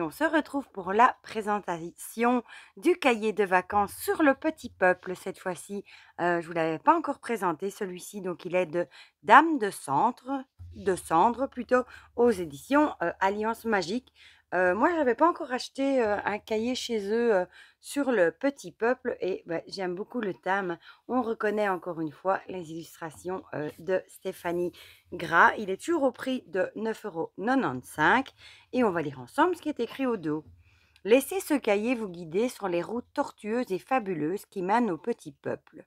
on se retrouve pour la présentation du cahier de vacances sur le petit peuple. Cette fois-ci, euh, je ne vous l'avais pas encore présenté, celui-ci. Donc, il est de Dame de Cendre, de Cendre plutôt, aux éditions euh, Alliance Magique moi, je n'avais pas encore acheté un cahier chez eux sur le petit peuple et bah, j'aime beaucoup le thème. On reconnaît encore une fois les illustrations de Stéphanie Gras. Il est toujours au prix de euros et on va lire ensemble ce qui est écrit au dos. Laissez ce cahier vous guider sur les routes tortueuses et fabuleuses qui mènent au petit peuple.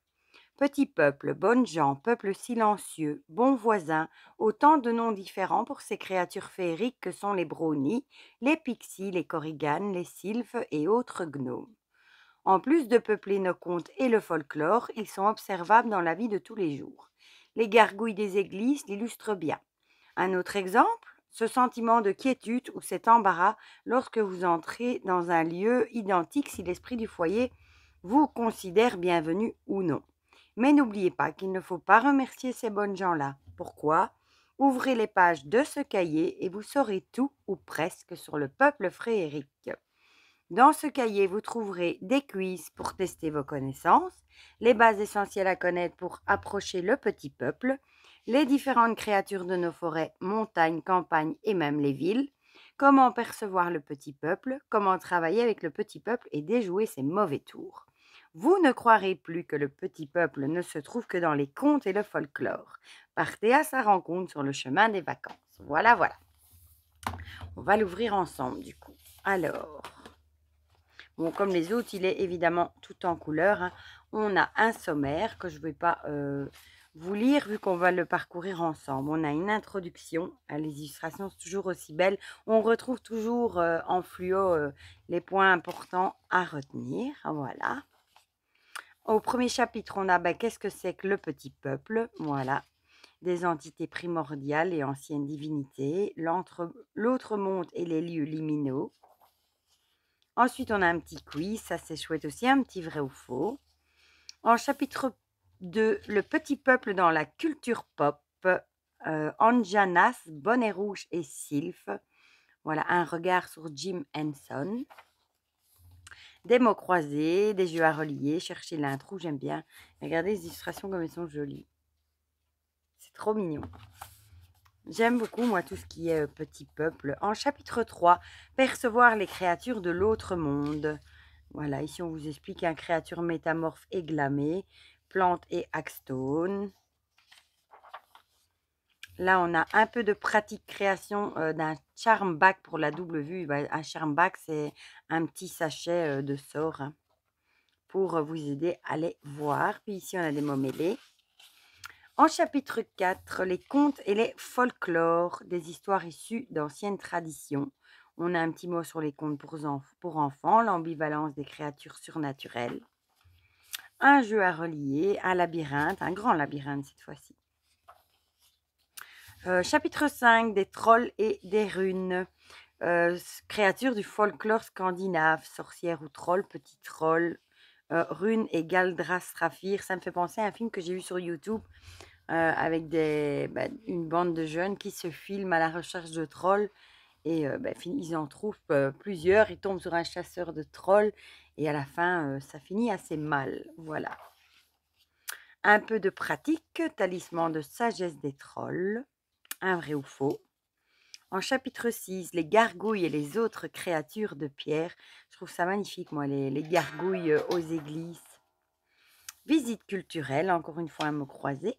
Petit peuple, bonnes gens, peuple silencieux, bons voisins, autant de noms différents pour ces créatures féeriques que sont les brownies, les pixies, les corriganes, les sylphes et autres gnomes. En plus de peupler nos contes et le folklore, ils sont observables dans la vie de tous les jours. Les gargouilles des églises l'illustrent bien. Un autre exemple ce sentiment de quiétude ou cet embarras lorsque vous entrez dans un lieu identique si l'esprit du foyer vous considère bienvenu ou non. Mais n'oubliez pas qu'il ne faut pas remercier ces bonnes gens-là. Pourquoi Ouvrez les pages de ce cahier et vous saurez tout ou presque sur le peuple Frééric. Dans ce cahier, vous trouverez des quiz pour tester vos connaissances, les bases essentielles à connaître pour approcher le petit peuple, les différentes créatures de nos forêts, montagnes, campagnes et même les villes, comment percevoir le petit peuple, comment travailler avec le petit peuple et déjouer ses mauvais tours. Vous ne croirez plus que le petit peuple ne se trouve que dans les contes et le folklore. Partez à sa rencontre sur le chemin des vacances. Voilà, voilà. On va l'ouvrir ensemble du coup. Alors, bon, comme les autres, il est évidemment tout en couleur. Hein, on a un sommaire que je ne vais pas euh, vous lire vu qu'on va le parcourir ensemble. On a une introduction. Ah, les illustrations sont toujours aussi belles. On retrouve toujours euh, en fluo euh, les points importants à retenir. Voilà. Au premier chapitre, on a bah, qu'est-ce que c'est que le petit peuple Voilà, des entités primordiales et anciennes divinités, l'autre monde et les lieux liminaux. Ensuite, on a un petit quiz, ça c'est chouette aussi, un petit vrai ou faux. En chapitre 2, le petit peuple dans la culture pop, euh, Anjanas, Bonnet Rouge et Sylph. Voilà, un regard sur Jim Henson des mots croisés, des jeux à relier, chercher l'intro, j'aime bien. Regardez les illustrations comme elles sont jolies. C'est trop mignon. J'aime beaucoup, moi, tout ce qui est euh, petit peuple. En chapitre 3, percevoir les créatures de l'autre monde. Voilà, ici on vous explique un créature métamorphe et plante et axstone. Là, on a un peu de pratique création euh, d'un charm pour la double vue. Bah, un charm c'est un petit sachet euh, de sort hein, pour euh, vous aider à les voir. Puis ici, on a des mots mêlés. En chapitre 4, les contes et les folklores, des histoires issues d'anciennes traditions. On a un petit mot sur les contes pour, pour enfants, l'ambivalence des créatures surnaturelles. Un jeu à relier, un labyrinthe, un grand labyrinthe cette fois-ci euh, chapitre 5 des trolls et des runes. Euh, créatures du folklore scandinave, sorcière ou troll, petit troll, euh, runes rune et rafir. Ça me fait penser à un film que j'ai vu sur YouTube euh, avec bah, une bande de jeunes qui se filment à la recherche de trolls. Et bah, ils en trouvent plusieurs, ils tombent sur un chasseur de trolls. Et à la fin, ça finit assez mal. Voilà. Un peu de pratique, talisman de sagesse des trolls un vrai ou faux. En chapitre 6, les gargouilles et les autres créatures de pierre. Je trouve ça magnifique, moi, les, gargouilles euh, aux églises. Visite culturelle, encore une fois un mot croisé.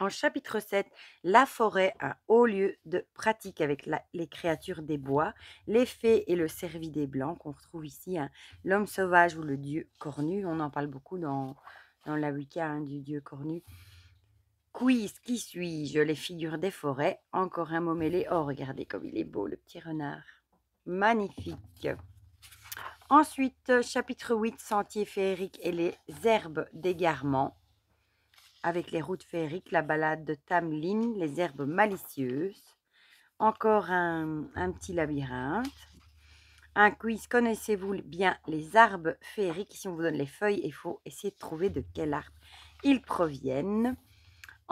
En chapitre 7, la forêt, un haut lieu de pratique avec les créatures des bois, les fées et le servi des blancs, qu'on retrouve ici, hein. l'homme sauvage ou le dieu cornu. On en parle beaucoup dans, la Wicca hein, du dieu cornu. Quiz, qui suis-je Les figures des forêts. Encore un mot mêlé. Oh, regardez comme il est beau, le petit renard. Magnifique. Ensuite, euh, chapitre 8, Sentier féerique et les herbes d'égarement. Avec les routes féeriques, la balade de Tamlin, les herbes malicieuses. Encore un, petit labyrinthe. Un quiz, connaissez-vous bien les arbres féeriques Si on vous donne les feuilles, il faut essayer de trouver de quel arbre ils proviennent.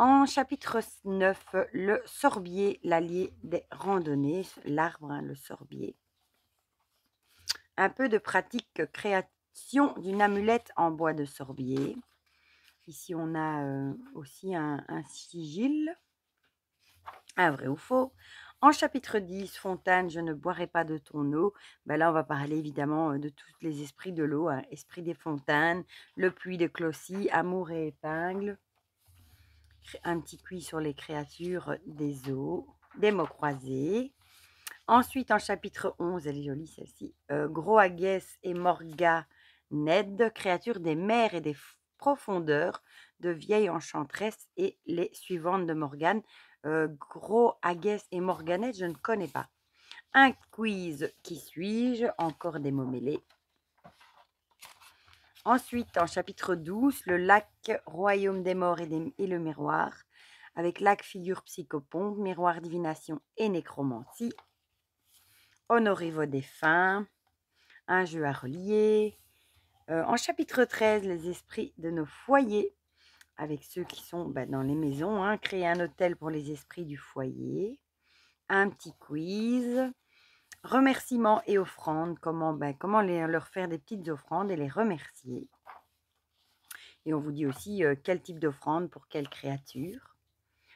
En chapitre 9, le sorbier, l'allié des randonnées, l'arbre, hein, le sorbier. Un peu de pratique création d'une amulette en bois de sorbier. Ici, on a euh, aussi un, sigil, un ah, vrai ou faux. En chapitre 10, Fontaine, je ne boirai pas de ton eau. Ben là, on va parler évidemment euh, de tous les esprits de l'eau. Hein. Esprit des fontaines, le puits de Clossy, amour et épingle un petit cuit sur les créatures des eaux, des mots croisés. Ensuite, en chapitre 11, elle est jolie celle-ci, Gros euh, Groagès et Morga créatures des mers et des profondeurs, de vieilles enchanteresses et les suivantes de Morgane. Euh, Gros et Morganette, je ne connais pas. Un quiz qui suis-je Encore des mots mêlés. Ensuite, en chapitre 12, le lac, royaume des morts et, le miroir, avec lac, figure, psychopompe, miroir, divination et nécromancie. Honorez vos défunts, un jeu à relier. Euh, en chapitre 13, les esprits de nos foyers, avec ceux qui sont bah, dans les maisons, hein, créer un hôtel pour les esprits du foyer, un petit quiz, Remerciements et offrandes, comment, ben, comment leur faire des petites offrandes et les remercier. Et on vous dit aussi euh, quel type d'offrande pour quelle créature.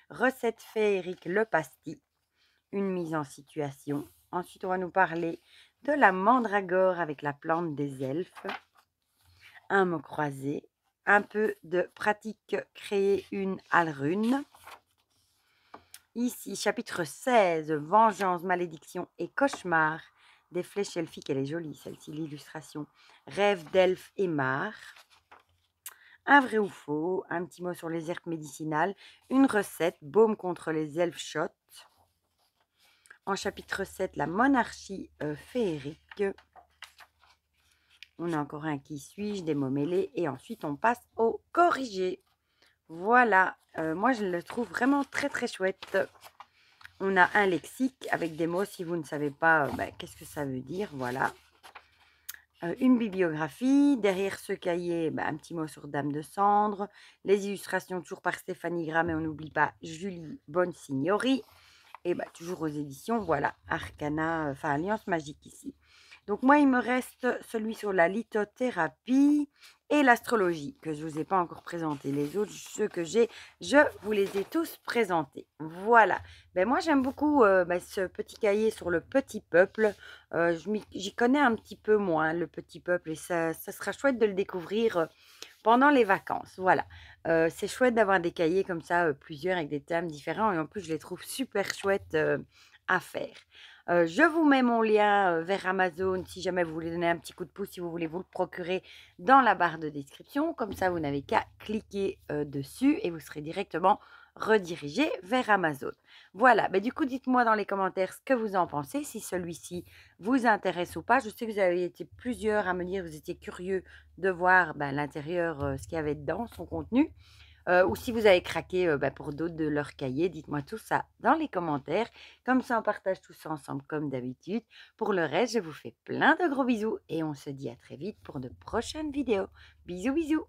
Recette féerique, le Pasti. une mise en situation. Ensuite, on va nous parler de la mandragore avec la plante des elfes. Un mot croisé, un peu de pratique, créer une alrune Ici, chapitre 16, Vengeance, malédiction et cauchemar des flèches elfiques. Elle est jolie, celle-ci, l'illustration. Rêve d'elfe et mar. Un vrai ou faux, un petit mot sur les herbes médicinales, une recette, baume contre les elfes chottes. En chapitre 7, la monarchie euh, féerique. On a encore un qui suis-je, des mots mêlés. Et ensuite, on passe au corrigé. Voilà, euh, moi je le trouve vraiment très très chouette. On a un lexique avec des mots si vous ne savez pas euh, bah, qu'est-ce que ça veut dire, voilà. Euh, une bibliographie, derrière ce cahier, bah, un petit mot sur Dame de Cendre, les illustrations toujours par Stéphanie Gram et on n'oublie pas Julie Bonsignori, et ben, toujours aux éditions, voilà, Arcana, enfin Alliance Magique ici. Donc moi, il me reste celui sur la lithothérapie et l'astrologie, que je ne vous ai pas encore présenté. Les autres, ceux que j'ai, je vous les ai tous présentés. Voilà. Mais ben, moi, j'aime beaucoup euh, ben, ce petit cahier sur le petit peuple. Euh, j'y connais un petit peu moins, le petit peuple, et ça, sera chouette de le découvrir euh, pendant les vacances. Voilà. C'est chouette d'avoir des cahiers comme ça, plusieurs, avec des thèmes différents, et en plus, je les trouve super chouettes à faire. Euh, je vous mets mon lien euh, vers Amazon si jamais vous voulez donner un petit coup de pouce, si vous voulez vous le procurer dans la barre de description. Comme ça, vous n'avez qu'à cliquer euh, dessus et vous serez directement redirigé vers Amazon. Voilà, du coup, dites-moi dans les commentaires ce que vous en pensez, si celui-ci vous intéresse ou pas. Je sais que vous avez été plusieurs à me dire, vous étiez curieux de voir ben, l'intérieur, ce qu'il y avait dedans, son contenu ou si vous avez craqué bah, pour d'autres de leurs cahiers, dites-moi tout ça dans les commentaires. Comme ça, on partage tout ça ensemble comme d'habitude. Pour le reste, je vous fais plein de gros bisous et on se dit à très vite pour de prochaines vidéos. Bisous, bisous